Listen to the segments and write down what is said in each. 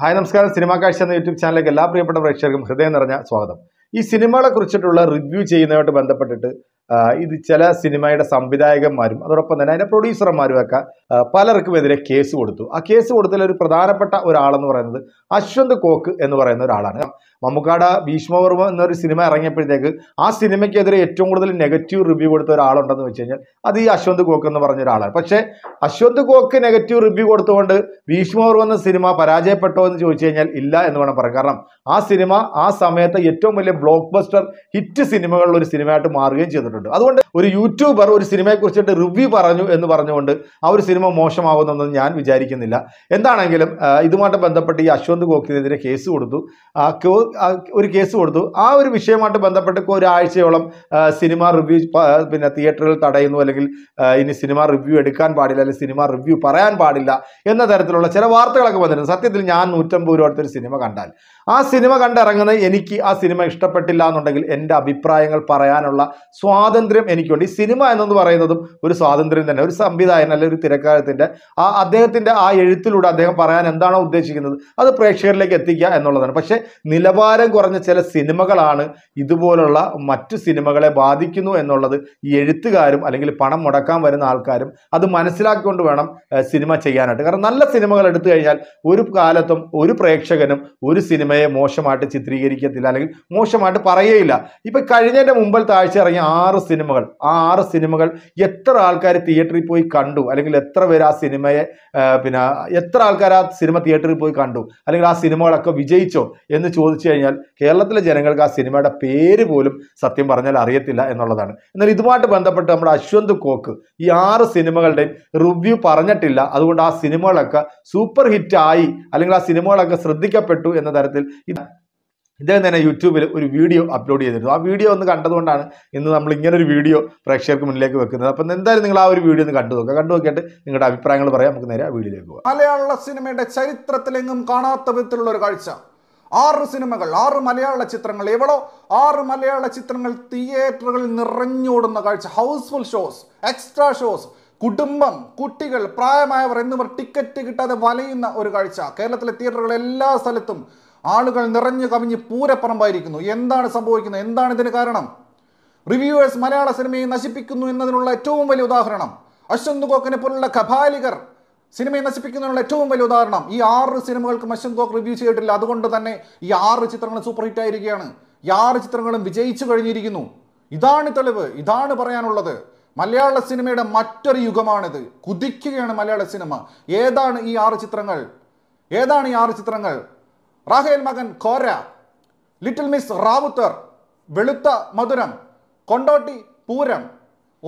hi നമസ്കാരം cinema കാഴ്ച എന്ന യൂട്യൂബ് ചാനലിലേക്ക് എല്ലാ പ്രിയപ്പെട്ട പ്രേക്ഷകർക്കും ഹൃദയം നിറഞ്ഞ സ്വാഗതം ഈ സിനിമകളെ കുറിച്ചിട്ടുള്ള റിവ്യൂ ചെയ്യുന്നതായിട്ട് ബന്ധപ്പെട്ടിട്ട് ഇത് ചില സിനിമയുടെ സംവിധായകന്മാരും അതോടൊപ്പം തന്നെ അതിൻ്റെ പ്രൊഡ്യൂസർമാരും ഒക്കെ പലർക്കും എതിരെ കേസ് കൊടുത്തു ആ കേസ് കൊടുത്തതിൽ ഒരു പ്രധാനപ്പെട്ട ഒരാളെന്ന് പറയുന്നത് അശ്വന്ത് കോക്ക് എന്ന് പറയുന്ന ഒരാളാണ് മമ്മൂക്കാട ഭീഷ്മവർമ്മ എന്നൊരു സിനിമ ഇറങ്ങിയപ്പോഴത്തേക്ക് ആ സിനിമയ്ക്കെതിരെ ഏറ്റവും കൂടുതൽ നെഗറ്റീവ് റിവ്യൂ കൊടുത്ത ഒരാളുണ്ടെന്ന് വെച്ച് കഴിഞ്ഞാൽ അത് ഈ അശ്വന്ത് കോക്ക് എന്ന് പറഞ്ഞ ഒരാളാണ് പക്ഷേ അശ്വന്ത് കോക്ക് നെഗറ്റീവ് റിവ്യൂ കൊടുത്തുകൊണ്ട് ഭീഷ്മവർമ്മ എന്ന സിനിമ പരാജയപ്പെട്ടോ എന്ന് ചോദിച്ചു കഴിഞ്ഞാൽ ഇല്ല എന്ന് വേണം പറയാം കാരണം ആ സിനിമ ആ സമയത്ത് ഏറ്റവും വലിയ ബ്ലോക്ക് ബസ്റ്റർ ഹിറ്റ് സിനിമകളിൽ ഒരു സിനിമയായിട്ട് മാറുകയും ചെയ്തിട്ടുണ്ട് പറഞ്ഞിട്ടുണ്ട് അതുകൊണ്ട് ഒരു യൂട്യൂബർ ഒരു കുറിച്ചിട്ട് റിവ്യൂ പറഞ്ഞു എന്ന് പറഞ്ഞുകൊണ്ട് ആ ഒരു സിനിമ മോശമാവുന്നൊന്നും ഞാൻ വിചാരിക്കുന്നില്ല എന്താണെങ്കിലും ഇതുമായിട്ട് ബന്ധപ്പെട്ട് ഈ അശ്വന്ത് ഗോഖലെതിരെ കേസ് കൊടുത്തു ഒരു കേസ് കൊടുത്തു ആ ഒരു വിഷയമായിട്ട് ബന്ധപ്പെട്ട് ഒരാഴ്ചയോളം സിനിമ റിവ്യൂ പിന്നെ തിയേറ്ററുകൾ തടയുന്നു അല്ലെങ്കിൽ ഇനി സിനിമ റിവ്യൂ എടുക്കാൻ പാടില്ല അല്ലെങ്കിൽ സിനിമ റിവ്യൂ പറയാൻ പാടില്ല എന്ന തരത്തിലുള്ള ചില വാർത്തകളൊക്കെ വന്നിരുന്നു സത്യത്തിൽ ഞാൻ നൂറ്റമ്പത് രൂപ അടുത്തൊരു സിനിമ കണ്ടാൽ ആ സിനിമ കണ്ടിറങ്ങുന്ന എനിക്ക് ആ സിനിമ ഇഷ്ടപ്പെട്ടില്ല എന്നുണ്ടെങ്കിൽ എൻ്റെ അഭിപ്രായങ്ങൾ പറയാനുള്ള സ്വാതന്ത്ര്യം എനിക്കുണ്ട് ഈ സിനിമ എന്നു പറയുന്നതും ഒരു സ്വാതന്ത്ര്യം തന്നെ ഒരു സംവിധായകൻ അല്ലെങ്കിൽ ഒരു തിരക്കാലത്തിൻ്റെ ആ അദ്ദേഹത്തിൻ്റെ ആ എഴുത്തിലൂടെ അദ്ദേഹം പറയാൻ എന്താണോ ഉദ്ദേശിക്കുന്നത് അത് പ്രേക്ഷകരിലേക്ക് എത്തിക്കുക എന്നുള്ളതാണ് പക്ഷേ നിലവാരം കുറഞ്ഞ ചില സിനിമകളാണ് ഇതുപോലുള്ള മറ്റു സിനിമകളെ ബാധിക്കുന്നു എന്നുള്ളത് ഈ എഴുത്തുകാരും അല്ലെങ്കിൽ പണം മുടക്കാൻ വരുന്ന ആൾക്കാരും അത് മനസ്സിലാക്കിക്കൊണ്ട് വേണം സിനിമ ചെയ്യാനായിട്ട് കാരണം നല്ല സിനിമകൾ എടുത്തു കഴിഞ്ഞാൽ ഒരു കാലത്തും ഒരു പ്രേക്ഷകനും ഒരു സിനിമ സിനിമയെ മോശമായിട്ട് ചിത്രീകരിക്കത്തില്ല അല്ലെങ്കിൽ മോശമായിട്ട് പറയുകയില്ല ഇപ്പം കഴിഞ്ഞതിൻ്റെ മുമ്പിലത്തെ ആഴ്ച ഇറങ്ങിയ ആറ് സിനിമകൾ ആ ആറ് സിനിമകൾ എത്ര ആൾക്കാർ തിയേറ്ററിൽ പോയി കണ്ടു അല്ലെങ്കിൽ എത്ര പേര് ആ സിനിമയെ പിന്നെ എത്ര ആൾക്കാർ ആ സിനിമ തിയേറ്ററിൽ പോയി കണ്ടു അല്ലെങ്കിൽ ആ സിനിമകളൊക്കെ വിജയിച്ചോ എന്ന് ചോദിച്ചു കഴിഞ്ഞാൽ കേരളത്തിലെ ജനങ്ങൾക്ക് ആ സിനിമയുടെ പേര് പോലും സത്യം പറഞ്ഞാൽ അറിയത്തില്ല എന്നുള്ളതാണ് എന്നാൽ ഇതുമായിട്ട് ബന്ധപ്പെട്ട് നമ്മുടെ അശ്വന്ത് കോക്ക് ഈ ആറ് സിനിമകളുടെയും റിവ്യൂ പറഞ്ഞിട്ടില്ല അതുകൊണ്ട് ആ സിനിമകളൊക്കെ സൂപ്പർ ഹിറ്റ് ആയി അല്ലെങ്കിൽ ആ സിനിമകളൊക്കെ ശ്രദ്ധിക്കപ്പെട്ടു എന്ന തരത്തിൽ ഇത് ഇദ്ദേഹം തന്നെ യൂട്യൂബിൽ ഒരു വീഡിയോ അപ്ലോഡ് ചെയ്തിരുന്നു ആ വീഡിയോ ഒന്ന് കണ്ടതുകൊണ്ടാണ് ഇന്ന് നമ്മൾ ഇങ്ങനെ ഒരു വീഡിയോ പ്രേക്ഷകർക്ക് മുന്നിലേക്ക് വെക്കുന്നത് അപ്പം എന്തായാലും നിങ്ങൾ ആ ഒരു വീഡിയോ ഒന്ന് കണ്ടു നോക്കുക കണ്ടു നോക്കിയിട്ട് നിങ്ങളുടെ അഭിപ്രായങ്ങൾ പറയാം നമുക്ക് നേരെ ആ വീഡിയോയിലേക്ക് പോകാം മലയാള സിനിമയുടെ ചരിത്രത്തിലെങ്ങും കാണാത്ത വിധത്തിലുള്ള ഒരു കാഴ്ച ആറ് സിനിമകൾ ആറ് മലയാള ചിത്രങ്ങൾ എവളോ ആറ് മലയാള ചിത്രങ്ങൾ തിയേറ്ററുകളിൽ നിറഞ്ഞോടുന്ന കാഴ്ച ഹൗസ്ഫുൾ ഷോസ് എക്സ്ട്രാ ഷോസ് കുടുംബം കുട്ടികൾ പ്രായമായവർ എന്നിവർ ടിക്കറ്റ് കിട്ടാതെ വലയുന്ന ഒരു കാഴ്ച കേരളത്തിലെ തിയേറ്ററുകൾ എല്ലാ സ്ഥലത്തും ആളുകൾ നിറഞ്ഞു കവിഞ്ഞ് പൂരപ്പറമ്പായിരിക്കുന്നു എന്താണ് സംഭവിക്കുന്നത് എന്താണ് ഇതിന് കാരണം റിവ്യൂവേഴ്സ് മലയാള സിനിമയെ നശിപ്പിക്കുന്നു എന്നതിനുള്ള ഏറ്റവും വലിയ ഉദാഹരണം അശ്വന്ത് കോക്കിനെ പോലുള്ള കബാലികർ സിനിമയെ നശിപ്പിക്കുന്നതിനുള്ള ഏറ്റവും വലിയ ഉദാഹരണം ഈ ആറ് സിനിമകൾക്കും അശ്വന്ത് കോക്ക് റിവ്യൂ ചെയ്തിട്ടില്ല അതുകൊണ്ട് തന്നെ ഈ ആറ് ചിത്രങ്ങൾ സൂപ്പർ ഹിറ്റ് ആയിരിക്കുകയാണ് ഈ ആറ് ചിത്രങ്ങളും വിജയിച്ചു കഴിഞ്ഞിരിക്കുന്നു ഇതാണ് തെളിവ് ഇതാണ് പറയാനുള്ളത് മലയാള സിനിമയുടെ മറ്റൊരു യുഗമാണിത് കുതിക്കുകയാണ് മലയാള സിനിമ ഏതാണ് ഈ ആറ് ചിത്രങ്ങൾ ഏതാണ് ഈ ആറ് ചിത്രങ്ങൾ റാഹേൽ മകൻ കോര ലിറ്റിൽ മിസ് റാവുത്തർ വെളുത്ത മധുരം കൊണ്ടോട്ടി പൂരം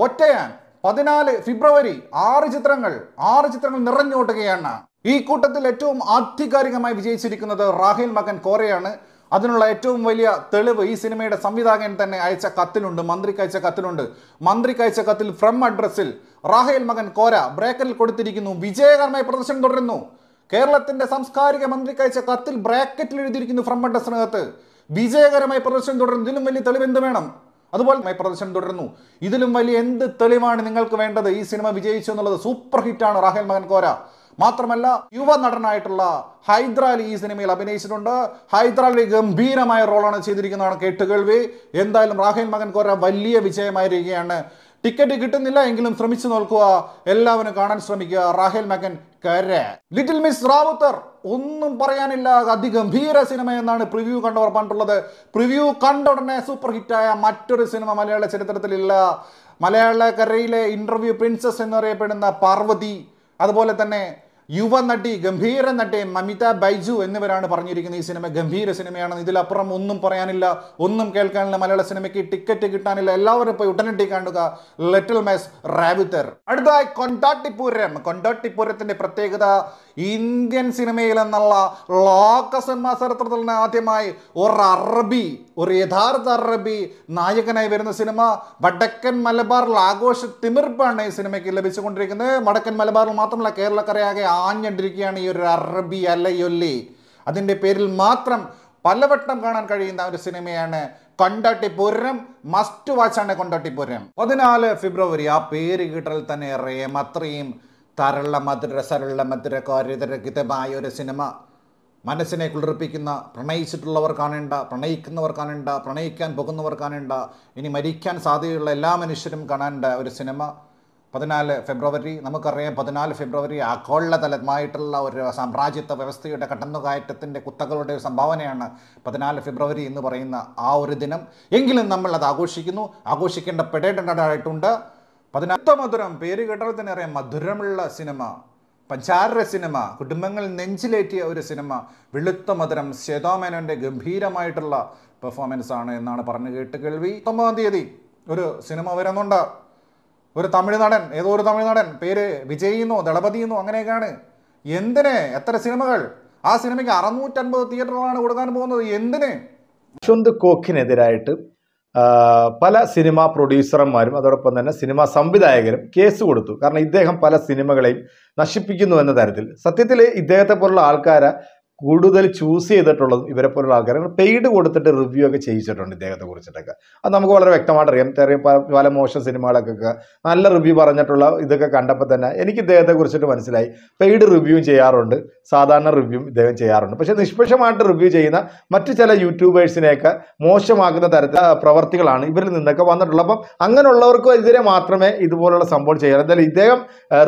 ഒറ്റയാൻ പതിനാല് ഫെബ്രുവരി ആറ് ചിത്രങ്ങൾ ആറ് ചിത്രങ്ങൾ നിറഞ്ഞോട്ടുകയാണ് ഈ കൂട്ടത്തിൽ ഏറ്റവും ആധികാരികമായി വിജയിച്ചിരിക്കുന്നത് റാഹേൽ മകൻ കോരയാണ് അതിനുള്ള ഏറ്റവും വലിയ തെളിവ് ഈ സിനിമയുടെ സംവിധായകൻ തന്നെ അയച്ച കത്തിലുണ്ട് മന്ത്രിക്ക് അയച്ച കത്തിലുണ്ട് മന്ത്രിക്ക് അയച്ച കത്തിൽ ഫ്രം അഡ്രസ്സിൽ റാഹേൽ മകൻ കോര ബ്രേക്കറിൽ കൊടുത്തിരിക്കുന്നു വിജയകരമായി പ്രദർശനം തുടരുന്നു കേരളത്തിന്റെ സാംസ്കാരിക മന്ത്രിക്ക് അയച്ച കത്തിൽ ബ്രാക്കറ്റിൽ എഴുതിയിരിക്കുന്നു ഫ്രം വിജയകരമായി പ്രദർശനം തുടരുന്നു ഇതിലും വലിയ തെളിവെന്ത് വേണം അതുപോലെ പ്രദർശനം തുടരുന്നു ഇതിലും വലിയ എന്ത് തെളിവാണ് നിങ്ങൾക്ക് വേണ്ടത് ഈ സിനിമ വിജയിച്ചു എന്നുള്ളത് സൂപ്പർ ഹിറ്റാണ് റാഹേൽ മകൻ കോര മാത്രമല്ല യുവ നടനായിട്ടുള്ള ഹൈദരാലി ഈ സിനിമയിൽ അഭിനയിച്ചിട്ടുണ്ട് ഹൈദരാലി ഗംഭീരമായ റോളാണ് ചെയ്തിരിക്കുന്നതാണ് കേട്ടുകേൾവി എന്തായാലും റാഹേൽ മകൻ കോര വലിയ വിജയമായിരിക്കുകയാണ് ടിക്കറ്റ് കിട്ടുന്നില്ല എങ്കിലും ശ്രമിച്ചു നോക്കുക എല്ലാവരും കാണാൻ ശ്രമിക്കുക റാഹേൽ മകൻ കര ലിറ്റിൽ മിസ് റാവുത്തർ ഒന്നും പറയാനില്ല അതിഗംഭീര സിനിമ എന്നാണ് പ്രിവ്യൂ കണ്ടവർ പറഞ്ഞിട്ടുള്ളത് പ്രിവ്യൂ കണ്ട ഉടനെ സൂപ്പർ ഹിറ്റായ മറ്റൊരു സിനിമ മലയാള ചരിത്രത്തിലില്ല കരയിലെ ഇന്റർവ്യൂ പ്രിൻസസ് എന്നറിയപ്പെടുന്ന പാർവതി അതുപോലെ തന്നെ നടി ഗംഭീര നടി മമിത ബൈജു എന്നിവരാണ് പറഞ്ഞിരിക്കുന്നത് ഈ സിനിമ ഗംഭീര സിനിമയാണ് ഇതിലപ്പുറം ഒന്നും പറയാനില്ല ഒന്നും കേൾക്കാനില്ല മലയാള സിനിമയ്ക്ക് ടിക്കറ്റ് കിട്ടാനില്ല എല്ലാവരും പോയി ഉടനടി കാണുക ലിറ്റിൽ മെസ് റാബിത്തർ അടുത്തതായി കൊണ്ടാട്ടിപ്പൂരം കൊണ്ടാട്ടിപ്പൂരത്തിന്റെ പ്രത്യേകത ഇന്ത്യൻ സിനിമയിൽ എന്നുള്ള ലോക സിനിമാ ചരിത്രത്തിൽ ആദ്യമായി ഒരു അറബി ഒരു യഥാർത്ഥ അറബി നായകനായി വരുന്ന സിനിമ വടക്കൻ മലബാറിൽ ആഘോഷ തിമിർപ്പാണ് ഈ സിനിമയ്ക്ക് ലഭിച്ചുകൊണ്ടിരിക്കുന്നത് വടക്കൻ മലബാറിൽ മാത്രമല്ല കേരളക്കരയാകെ ആഞ്ഞടിക്കുകയാണ് ഈ ഒരു അറബി അലയൊല്ലി അതിൻ്റെ പേരിൽ മാത്രം പലവട്ടം കാണാൻ കഴിയുന്ന ഒരു സിനിമയാണ് കൊണ്ടട്ടിപ്പുരം മസ്റ്റ് വാച്ചാണ് കൊണ്ടട്ടിപ്പുരം പതിനാല് ഫെബ്രുവരി ആ പേര് കിട്ടാൽ തന്നെ റേം അത്രയും തരള മധുര സരള മധുര കാര്യതരഹിതമായ ഒരു സിനിമ മനസ്സിനെ കുളിർപ്പിക്കുന്ന പ്രണയിച്ചിട്ടുള്ളവർ കാണേണ്ട പ്രണയിക്കുന്നവർ കാണേണ്ട പ്രണയിക്കാൻ പോകുന്നവർ കാണേണ്ട ഇനി മരിക്കാൻ സാധ്യതയുള്ള എല്ലാ മനുഷ്യരും കാണേണ്ട ഒരു സിനിമ പതിനാല് ഫെബ്രുവരി നമുക്കറിയാം പതിനാല് ഫെബ്രുവരി ആഗോളതലമായിട്ടുള്ള ഒരു സാമ്രാജ്യത്വ വ്യവസ്ഥയുടെ കടന്നുകയറ്റത്തിൻ്റെ കുത്തകളുടെ ഒരു സംഭാവനയാണ് പതിനാല് ഫെബ്രുവരി എന്ന് പറയുന്ന ആ ഒരു ദിനം എങ്കിലും നമ്മൾ അത് ആഘോഷിക്കുന്നു ആഘോഷിക്കേണ്ട പെടേണ്ടതായിട്ടുണ്ട് പതിനാറ്റ മധുരം പേര് കേട്ടാൽ തന്നെ അറിയാം മധുരമുള്ള സിനിമ പഞ്ചാര സിനിമ കുടുംബങ്ങൾ നെഞ്ചിലേറ്റിയ ഒരു സിനിമ വെളുത്ത മധുരം ശ്വേതോമേനോൻ്റെ ഗംഭീരമായിട്ടുള്ള പെർഫോമൻസ് ആണ് എന്നാണ് പറഞ്ഞു കേട്ട് കേൾവി പത്തൊമ്പതാം തീയതി ഒരു സിനിമ വരുന്നുണ്ട് ഒരു തമിഴ് നടൻ ഏതോ ഒരു തമിഴ് നടൻ പേര് വിജയിന്നോ ദളപതിയെന്നോ അങ്ങനെയൊക്കെയാണ് എന്തിന് എത്ര സിനിമകൾ ആ സിനിമയ്ക്ക് അറുന്നൂറ്റൻപത് തിയേറ്ററുകളാണ് കൊടുക്കാൻ പോകുന്നത് എന്തിന് യശ്വന്ത് കോക്കിനെതിരായിട്ട് പല സിനിമാ പ്രൊഡ്യൂസർമാരും അതോടൊപ്പം തന്നെ സിനിമാ സംവിധായകരും കേസ് കൊടുത്തു കാരണം ഇദ്ദേഹം പല സിനിമകളെയും നശിപ്പിക്കുന്നു എന്ന തരത്തിൽ സത്യത്തിൽ ഇദ്ദേഹത്തെ പോലുള്ള ആൾക്കാരെ കൂടുതൽ ചൂസ് ചെയ്തിട്ടുള്ളത് ഇവരെ പോലുള്ള ആൾക്കാരെ പെയ്ഡ് കൊടുത്തിട്ട് റിവ്യൂ ഒക്കെ ചെയ്യിച്ചിട്ടുണ്ട് ഇദ്ദേഹത്തെ കുറിച്ചിട്ടൊക്കെ അത് നമുക്ക് വളരെ വ്യക്തമായിട്ട് അറിയാം തെറിയും പല മോശം സിനിമകളൊക്കെ നല്ല റിവ്യൂ പറഞ്ഞിട്ടുള്ള ഇതൊക്കെ കണ്ടപ്പോൾ തന്നെ എനിക്ക് ഇദ്ദേഹത്തെ കുറിച്ചിട്ട് മനസ്സിലായി പെയ്ഡ് റിവ്യൂ ചെയ്യാറുണ്ട് സാധാരണ റിവ്യൂ ഇദ്ദേഹം ചെയ്യാറുണ്ട് പക്ഷേ നിഷ്പക്ഷമായിട്ട് റിവ്യൂ ചെയ്യുന്ന മറ്റു ചില യൂട്യൂബേഴ്സിനെയൊക്കെ മോശമാക്കുന്ന തരത്തിൽ പ്രവർത്തികളാണ് ഇവരിൽ നിന്നൊക്കെ വന്നിട്ടുള്ളത് അപ്പം അങ്ങനെയുള്ളവർക്ക് ഇതിനെ മാത്രമേ ഇതുപോലുള്ള സംഭവം ചെയ്യാറ് എന്തായാലും ഇദ്ദേഹം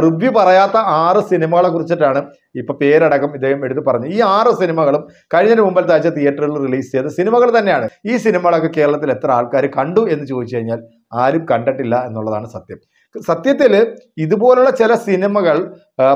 റിവ്യൂ പറയാത്ത ആറ് സിനിമകളെ കുറിച്ചിട്ടാണ് ഇപ്പോൾ പേരടക്കം ഇദ്ദേഹം എടുത്ത് പറഞ്ഞു ഈ ആറ് സിനിമകളും കഴിഞ്ഞ മുമ്പിലത്തെ ആഴ്ച തിയേറ്ററിൽ റിലീസ് ചെയ്ത സിനിമകൾ തന്നെയാണ് ഈ സിനിമകളൊക്കെ കേരളത്തിൽ എത്ര ആൾക്കാർ കണ്ടു എന്ന് ചോദിച്ചു കഴിഞ്ഞാൽ ആരും കണ്ടിട്ടില്ല എന്നുള്ളതാണ് സത്യം സത്യത്തിൽ ഇതുപോലുള്ള ചില സിനിമകൾ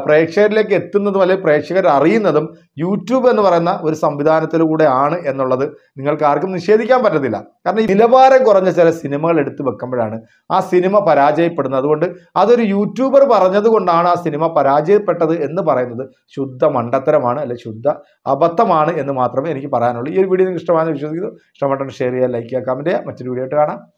പ്രേക്ഷകരിലേക്ക് എത്തുന്നതും അല്ലെങ്കിൽ പ്രേക്ഷകർ അറിയുന്നതും യൂട്യൂബ് എന്ന് പറയുന്ന ഒരു സംവിധാനത്തിലൂടെ ആണ് എന്നുള്ളത് നിങ്ങൾക്ക് ആർക്കും നിഷേധിക്കാൻ പറ്റത്തില്ല കാരണം നിലവാരം കുറഞ്ഞ ചില സിനിമകൾ എടുത്തു വെക്കുമ്പോഴാണ് ആ സിനിമ പരാജയപ്പെടുന്നത് അതുകൊണ്ട് അതൊരു യൂട്യൂബർ പറഞ്ഞതുകൊണ്ടാണ് ആ സിനിമ പരാജയപ്പെട്ടത് എന്ന് പറയുന്നത് ശുദ്ധ മണ്ടത്തരമാണ് അല്ലെ ശുദ്ധ അബദ്ധമാണ് എന്ന് മാത്രമേ എനിക്ക് പറയാനുള്ളൂ ഈ ഒരു വീഡിയോ നിങ്ങൾക്ക് ഇഷ്ടമാണെന്ന് വിശ്വസിക്കുന്നു ഇഷ്ടപ്പെട്ടാൽ ഷെയർ ചെയ്യുക ലൈക്ക് ചെയ്യുക കമൻറ്റ് ചെയ്യുക മറ്റൊരു വീഡിയോ ആയിട്ട് കാണാം